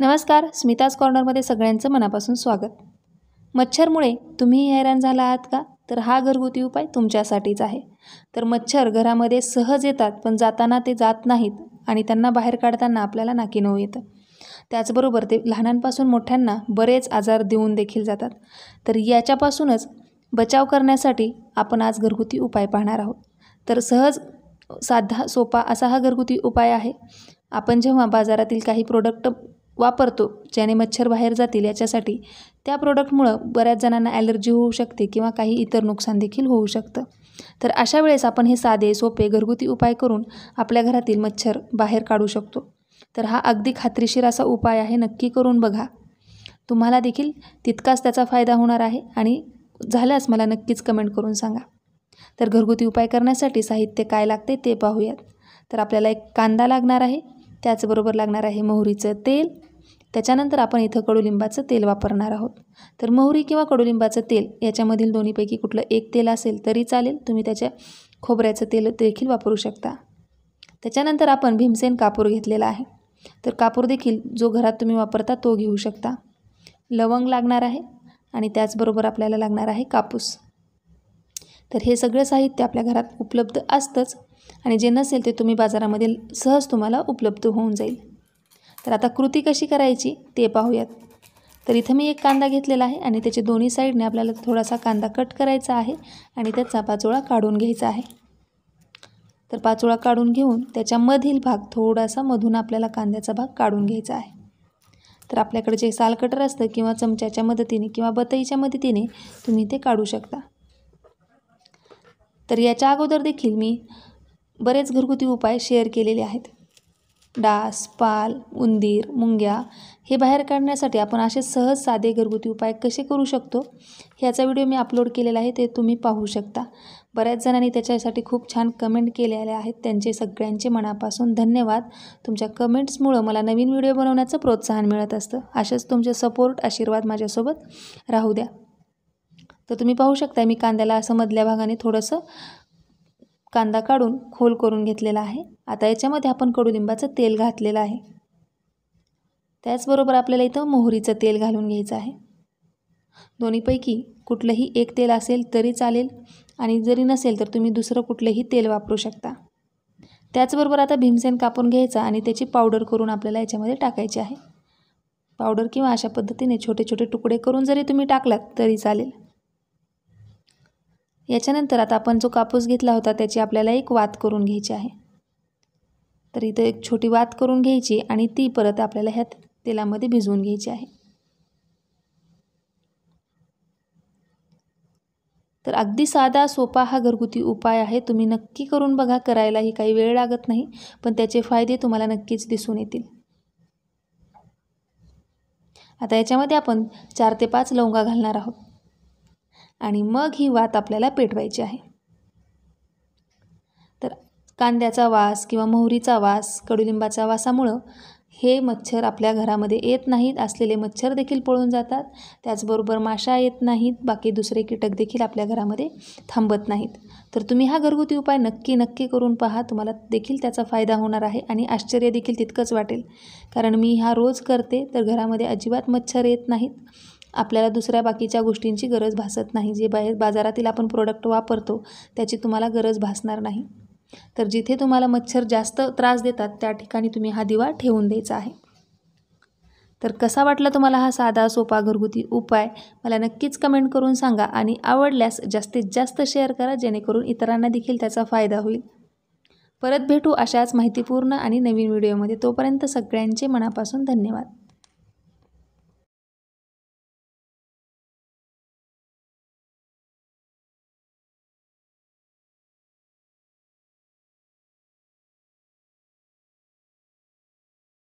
नमस्कार स्मिताज कॉर्नरमध्ये सगळ्यांचं मनापासून स्वागत मच्छरमुळे तुम्ही हैराण झाला आहात का तर हा घरगुती उपाय तुमच्यासाठीच आहे तर मच्छर घरामध्ये सहज येतात पण जाताना ते जात नाहीत आणि त्यांना बाहेर काढताना आपल्याला नऊ येतं त्याचबरोबर ते लहानांपासून मोठ्यांना बरेच आजार देऊन देखील जातात तर याच्यापासूनच बचाव करण्यासाठी आपण आज घरगुती उपाय पाहणार आहोत तर सहज साधा सोपा असा हा घरगुती उपाय आहे आपण जेव्हा बाजारातील काही प्रोडक्ट वापरतो ज्याने मच्छर बाहेर जातील याच्यासाठी त्या प्रोडक्टमुळं बऱ्याच जणांना ॲलर्जी होऊ शकते किंवा काही इतर नुकसान देखील होऊ शकतं तर अशा वेळेस आपण हे साधे सोपे घरगुती उपाय करून आपल्या घरातील मच्छर बाहेर काढू शकतो तर हा अगदी खात्रीशीर असा उपाय आहे नक्की करून बघा तुम्हाला देखील तितकाच त्याचा फायदा होणार आहे आणि झाल्यास मला नक्कीच कमेंट करून सांगा तर घरगुती उपाय करण्यासाठी साहित्य काय लागते ते पाहूयात तर आपल्याला एक कांदा लागणार आहे त्याचबरोबर लागणार आहे मोहरीचं तेल त्याच्यानंतर आपण इथं कडुलिंबाचं तेल वापरणार आहोत तर मोहरी किंवा कडुलिंबाचं तेल याच्यामधील दोन्हीपैकी कुठलं एक तेल असेल तरी चालेल तुम्ही त्याच्या खोबऱ्याचं तेल देखील वापरू शकता त्याच्यानंतर आपण भीमसेन कापूर घेतलेला आहे तर कापूर देखील जो घरात तुम्ही वापरता तो घेऊ शकता लवंग लागणार आहे आणि त्याचबरोबर आपल्याला लागणार आहे कापूस तर हे सगळं साहित्य आपल्या घरात उपलब्ध असतंच आणि जे नसेल ते तुम्ही बाजारामध्ये सहज तुम्हाला उपलब्ध होऊन जाईल तर आता कृती कशी करायची ते पाहूयात तर इथं मी एक कांदा घेतलेला आहे आणि त्याचे दोन्ही साईडने आपल्याला थोडासा कांदा कट करायचा आहे आणि त्याचा पाचोळा काढून घ्यायचा आहे तर पाचोळा काढून घेऊन त्याच्यामधील भाग थोडासा मधून आपल्याला कांद्याचा भाग काढून घ्यायचा आहे तर आपल्याकडे जे साल कटर असतं किंवा चमच्याच्या मदतीने किंवा बतईच्या मदतीने तुम्ही ते काढू शकता तर याच्या अगोदर देखील मी बरेच घरगुती उपाय शेअर केलेले आहेत डास पाल उंदीर मुंग्या हे बाहेर काढण्यासाठी आपण असे सहज साधे घरगुती उपाय कसे करू शकतो ह्याचा व्हिडिओ मी अपलोड केलेला आहे ते तुम्ही पाहू शकता बऱ्याच जणांनी त्याच्यासाठी खूप छान कमेंट केलेल्या आहेत त्यांचे सगळ्यांचे मनापासून धन्यवाद तुमच्या कमेंट्समुळं मला नवीन व्हिडिओ बनवण्याचं प्रोत्साहन मिळत असतं असेच तुमचे सपोर्ट आशीर्वाद माझ्यासोबत राहू द्या तर तुम्ही पाहू शकता मी कांद्याला असं मधल्या भागाने थोडंसं कांदा काढून खोल करून घेतलेला आहे आता याच्यामध्ये आपण कडुलिंबाचं तेल घातलेलं आहे त्याचबरोबर आपल्याला इथं मोहरीचं तेल घालून घ्यायचं आहे दोन्हीपैकी कुठलंही एक तेल असेल तरी चालेल आणि जरी नसेल तर तुम्ही दुसरं कुठलंही तेल वापरू शकता त्याचबरोबर आता भीमसेन कापून घ्यायचा आणि त्याची पावडर करून आपल्याला याच्यामध्ये टाकायची आहे पावडर किंवा अशा पद्धतीने छोटे छोटे तुकडे करून जरी तुम्ही टाकलात तरी चालेल याच्यानंतर आता आपण जो कापूस घेतला होता त्याची आपल्याला एक वात करून घ्यायची आहे तर इथं एक छोटी वात करून घ्यायची आणि ती परत आपल्याला ह्या तेलामध्ये भिजवून घ्यायची आहे तर अगदी साधा सोपा हा घरगुती उपाय आहे तुम्ही नक्की करून बघा करायलाही काही वेळ लागत नाही पण त्याचे फायदे तुम्हाला नक्कीच दिसून येतील आता याच्यामध्ये आपण चार ते पाच लवंगा घालणार आहोत आणि मग ही वात आपल्याला पेटवायची आहे तर कांद्याचा वास किंवा मोहरीचा वास कडुलिंबाचा वासामुळं हे मच्छर आपल्या घरामध्ये येत नाहीत असलेले मच्छर देखील पळून जातात त्याचबरोबर माशा येत नाहीत बाकी दुसरे कीटक देखील आपल्या घरामध्ये थांबत नाहीत तर तुम्ही हा घरगुती उपाय नक्की नक्की करून पहा तुम्हाला देखील त्याचा फायदा होणार आहे आणि आश्चर्य देखील तितकंच वाटेल कारण मी हा रोज करते तर घरामध्ये अजिबात मच्छर येत नाहीत आपल्याला दुसऱ्या बाकीच्या गोष्टींची गरज भासत नाही जे बाहेर बाजारातील आपण प्रोडक्ट वापरतो त्याची तुम्हाला गरज भासणार नाही तर जिथे तुम्हाला मच्छर जास्त त्रास देतात त्या ठिकाणी तुम्ही हा दिवा ठेवून द्यायचा आहे तर कसा वाटला तुम्हाला हा साधा सोपा घरगुती उपाय मला नक्कीच कमेंट करून सांगा आणि आवडल्यास जास्तीत जास्त शेअर करा जेणेकरून इतरांना देखील त्याचा फायदा होईल परत भेटू अशाच माहितीपूर्ण आणि नवीन व्हिडिओमध्ये तोपर्यंत सगळ्यांचे मनापासून धन्यवाद